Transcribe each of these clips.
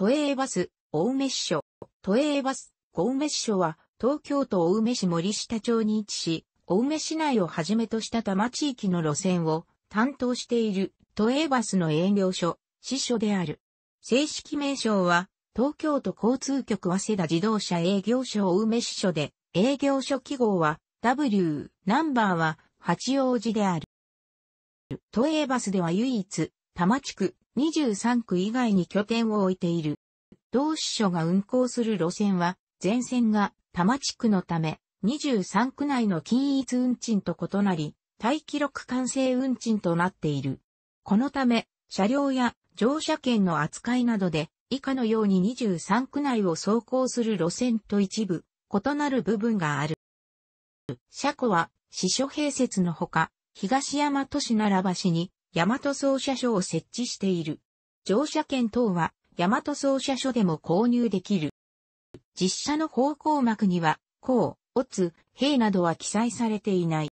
都営バス、青梅支所。都営バス、青梅支所は、東京都青梅市森下町に位置し、青梅市内をはじめとした多摩地域の路線を担当している都営バスの営業所、支所である。正式名称は、東京都交通局早稲田自動車営業所青梅支所で、営業所記号は W、ナンバーは八王子である。都営バスでは唯一、多摩地区、23区以外に拠点を置いている。同支所が運行する路線は、全線が多摩地区のため、23区内の均一運賃と異なり、大記録完成運賃となっている。このため、車両や乗車券の扱いなどで、以下のように23区内を走行する路線と一部、異なる部分がある。車庫は、支所併設のほか、東大和市奈良橋に、大和総社所を設置している。乗車券等は、大和総社所でも購入できる。実車の方向幕には、甲、乙、兵などは記載されていない。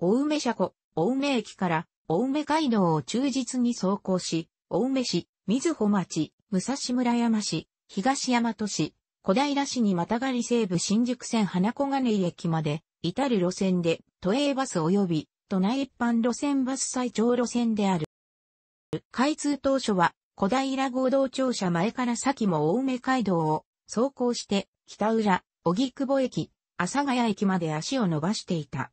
青梅車庫、青梅駅から青梅街道を忠実に走行し、青梅市、水穂町、武蔵村山市、東大和市、小平市にまたがり西部新宿線花小金井駅まで、至る路線で、都営バス及び都内一般路線バス最長路線である。開通当初は小平合同庁舎前から先も青梅街道を走行して北浦、小久窪駅、阿佐ヶ谷駅まで足を伸ばしていた。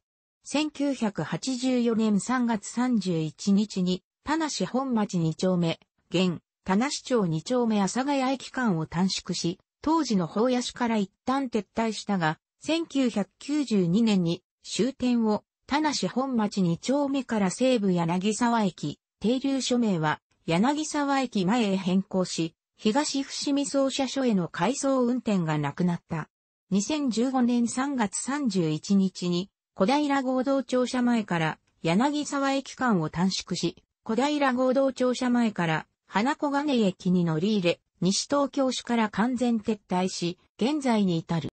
1984年3月31日に田無本町2丁目、現田無町2丁目阿佐ヶ谷駅間を短縮し、当時の法屋市から一旦撤退したが、1992年に終点を田無本町二丁目から西部柳沢駅、停留署名は柳沢駅前へ変更し、東伏見総社署への改装運転がなくなった。2015年3月31日に、小平合同庁舎前から柳沢駅間を短縮し、小平合同庁舎前から花小金駅に乗り入れ、西東京市から完全撤退し、現在に至る。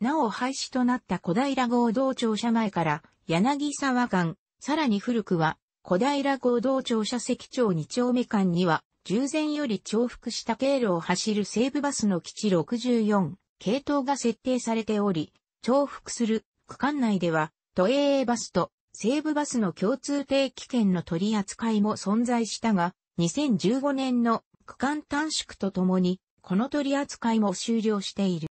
なお廃止となった小平合同庁舎前から柳沢間、さらに古くは小平合同庁舎関町2丁目間には従前より重複した経路を走る西部バスの基地64系統が設定されており、重複する区間内では都営バスと西部バスの共通定期券の取り扱いも存在したが、2015年の区間短縮とともに、この取り扱いも終了している。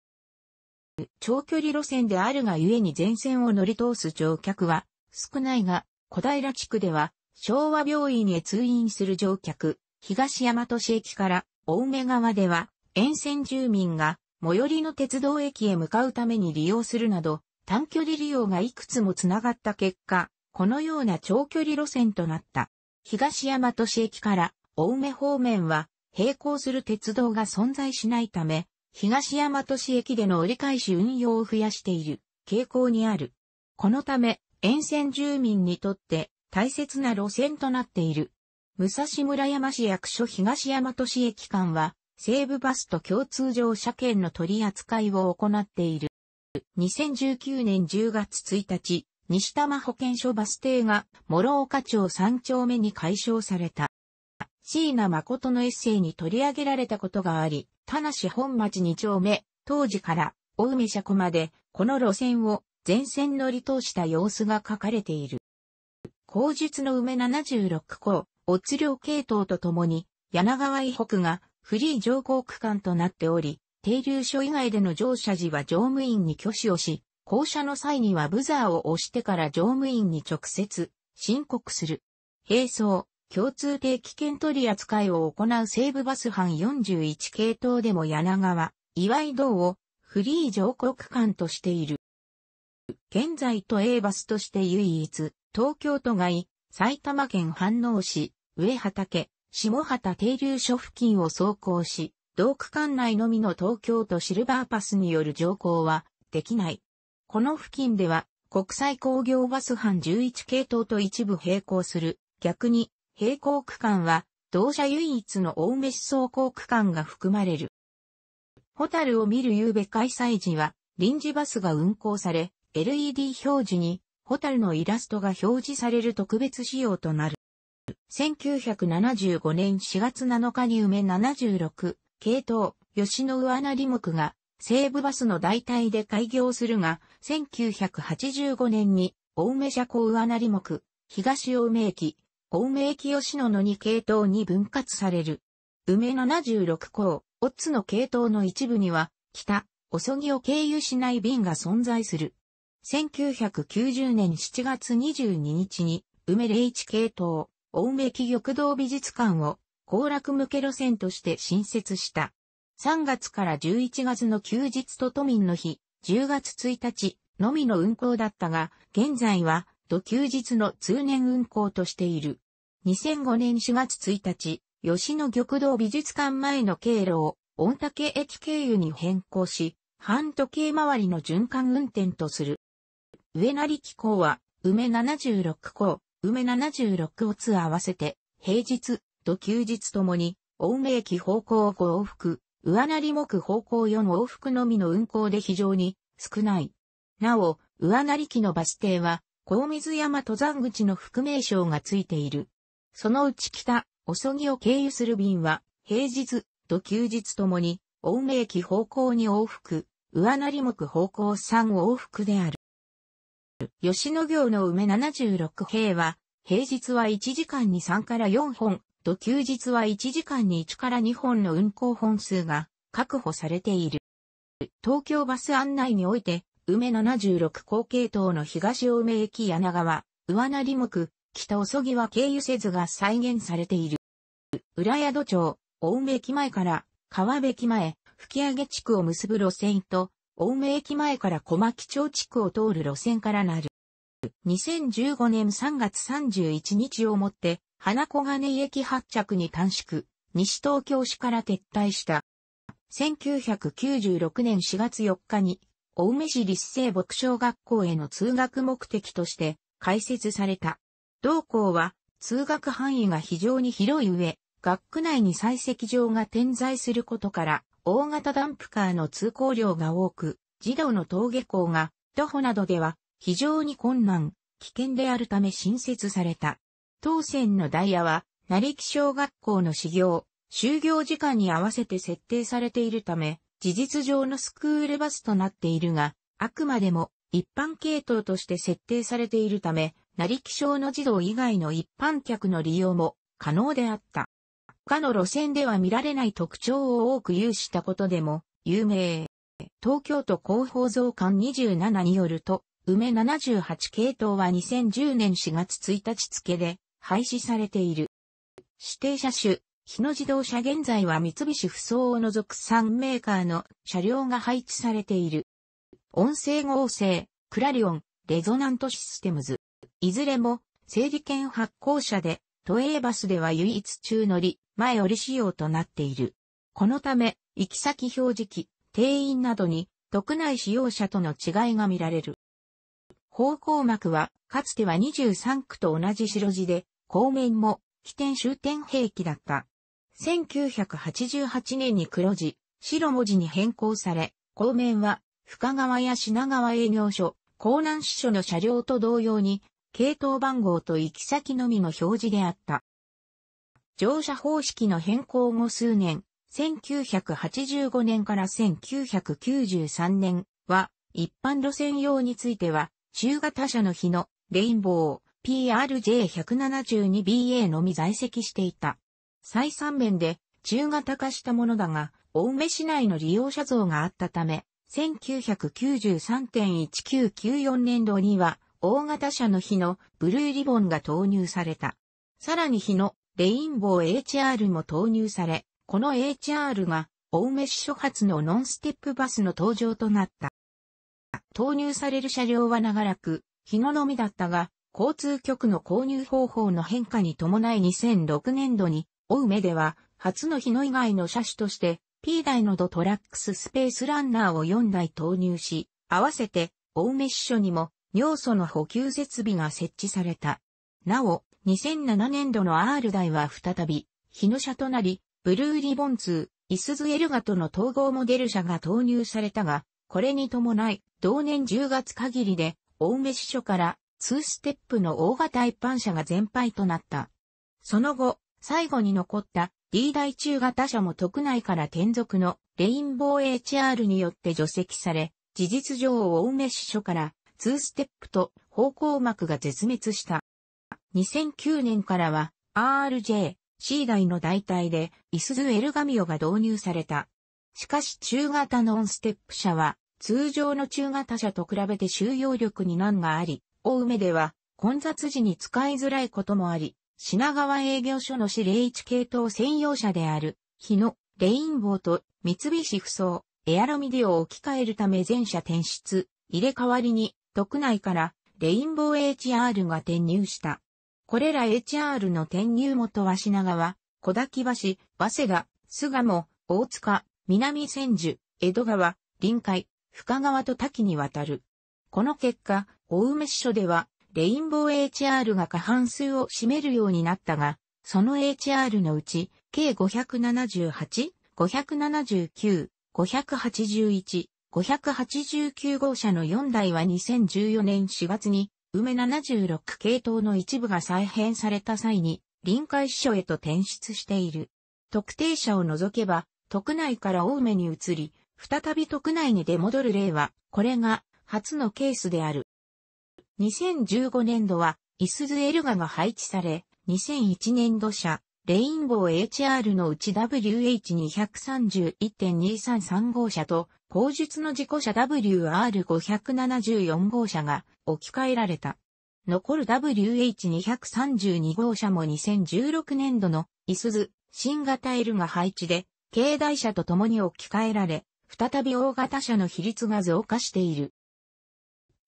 長距離路線であるがゆえに全線を乗り通す乗客は少ないが、小平地区では昭和病院へ通院する乗客、東大和市駅から青梅川では沿線住民が最寄りの鉄道駅へ向かうために利用するなど短距離利用がいくつもつながった結果、このような長距離路線となった。東大和市駅から青梅方面は並行する鉄道が存在しないため、東大和市駅での折り返し運用を増やしている傾向にある。このため、沿線住民にとって大切な路線となっている。武蔵村山市役所東大和市駅間は、西武バスと共通乗車券の取り扱いを行っている。2019年10月1日、西多摩保健所バス停が、諸岡町3丁目に解消された。椎名誠のエッセイに取り上げられたことがあり、田無本町二丁目、当時から青梅車庫まで、この路線を全線乗り通した様子が書かれている。後述の梅76校、乙領系統とともに、柳川以北がフリー乗降区間となっており、停留所以外での乗車時は乗務員に挙手をし、降車の際にはブザーを押してから乗務員に直接申告する。並走、共通定期券取扱いを行う西武バス班41系統でも柳川、岩井道をフリー乗降区間としている。現在都営バスとして唯一、東京都外、埼玉県飯能市、上畑、下畑停留所付近を走行し、同区間内のみの東京都シルバーパスによる乗降はできない。この付近では国際工業バス班11系統と一部並行する、逆に平行区間は、同社唯一の青梅市走行区間が含まれる。ホタルを見る夕べ開催時は、臨時バスが運行され、LED 表示に、ホタルのイラストが表示される特別仕様となる。1975年4月7日に梅76、系統、吉野上成目が、西武バスの代替で開業するが、1985年に、青梅社高上成目、東青梅駅、青駅清野の2系統に分割される。梅76校、オッツの系統の一部には、北、遅ぎを経由しない便が存在する。1990年7月22日に、梅01系統、青梅木玉堂美術館を、行楽向け路線として新設した。3月から11月の休日と都民の日、10月1日のみの運行だったが、現在は、土休日の通年運行としている。2005年4月1日、吉野玉堂美術館前の経路を、御嶽駅経由に変更し、半時計回りの循環運転とする。上成機構は、梅76校、梅76をつ合わせて、平日、と休日ともに、御梅駅方向5往復、上成木方向4往復のみの運行で非常に少ない。なお、上成木のバス停は、高水山登山口の副名称がついている。そのうち北、遅ぎを経由する便は、平日と休日ともに、大梅駅方向に往復、上成目方向3往復である。吉野行の梅76平は、平日は1時間に3から4本、と休日は1時間に1から2本の運行本数が確保されている。東京バス案内において、梅76高系統の東大梅駅柳川、上成目、北遅木は経由せずが再現されている。浦宿町、青梅駅前から川辺駅前、吹上地区を結ぶ路線と、青梅駅前から小牧町地区を通る路線からなる。2015年3月31日をもって、花小金井駅発着に短縮、西東京市から撤退した。1996年4月4日に、青梅市立成牧小学校への通学目的として開設された。同校は通学範囲が非常に広い上、学区内に採石場が点在することから、大型ダンプカーの通行量が多く、児童の登下校が徒歩などでは非常に困難、危険であるため新設された。当線のダイヤは、成木小学校の始業、就業時間に合わせて設定されているため、事実上のスクールバスとなっているが、あくまでも一般系統として設定されているため、成木小の児童以外の一般客の利用も可能であった。他の路線では見られない特徴を多く有したことでも有名。東京都広報増刊27によると、梅78系統は2010年4月1日付で廃止されている。指定車種、日野自動車現在は三菱不走を除く3メーカーの車両が配置されている。音声合成、クラリオン、レゾナントシステムズ。いずれも整理券発行者で、都営バスでは唯一中乗り、前折り仕様となっている。このため、行き先表示器、定員などに、特内使用者との違いが見られる。方向幕は、かつては23区と同じ白地で、後面も、起点終点兵器だった。1988年に黒字、白文字に変更され、後面は、深川や品川営業所、江南支所の車両と同様に、系統番号と行き先のみの表示であった。乗車方式の変更後数年、1985年から1993年は、一般路線用については、中型車の日のレインボー PRJ172BA のみ在籍していた。再三面で中型化したものだが、青梅市内の利用者像があったため、1993.1994年度には大型車の日のブルーリボンが投入された。さらに日のレインボー HR も投入され、この HR が青梅市初発のノンステップバスの登場となった。投入される車両は長らく日ののみだったが、交通局の購入方法の変化に伴い2006年度に、青梅では、初の日の以外の車種として、P 台のドトラックススペースランナーを4台投入し、合わせて、青梅市所にも、尿素の補給設備が設置された。なお、2007年度の R 台は再び、日野車となり、ブルーリボン2、イスズエルガとの統合モデル車が投入されたが、これに伴い、同年10月限りで、青梅支所から2ステップの大型一般車が全廃となった。その後、最後に残った D 台中型車も特内から転属のレインボー HR によって除籍され、事実上青梅支所から2ステップと方向膜が絶滅した。2009年からは RJ、C 台の代替で、イスズエルガミオが導入された。しかし中型ノンステップ車は、通常の中型車と比べて収容力に難があり、大梅では混雑時に使いづらいこともあり、品川営業所の市01系統専用車である、日野、レインボーと三菱ふそうエアロミディを置き換えるため全車転出、入れ替わりに毒内からレインボー HR が転入した。これら HR の転入元は品川、小滝橋、早稲田、菅も、大塚、南千住、江戸川、臨海、深川と多岐にわたる。この結果、大梅支所では、レインボー HR が過半数を占めるようになったが、その HR のうち、計578、579、581、589号車の4台は2014年4月に、梅76系統の一部が再編された際に、臨海支所へと転出している。特定車を除けば、特内から大梅に移り、再び特内に出戻る例は、これが初のケースである。2015年度は、イスズエルガが配置され、2001年度車、レインボー HR のうち WH231.233 号車と、後述の事故車 WR574 号車が置き換えられた。残る WH232 号車も2016年度の、イスズ、新型 L が配置で、軽台車と共に置き換えられ、再び大型車の比率が増加している。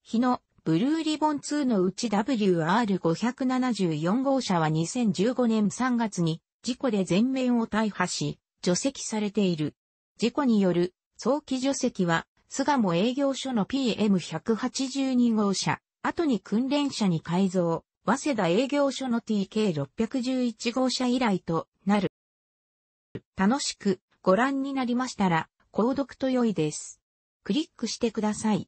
日野、ブルーリボン2のうち WR574 号車は2015年3月に事故で全面を大破し、除籍されている。事故による早期除籍は、菅も営業所の PM182 号車、後に訓練車に改造、早稲田営業所の TK611 号車以来となる。楽しくご覧になりましたら、購読と良いです。クリックしてください。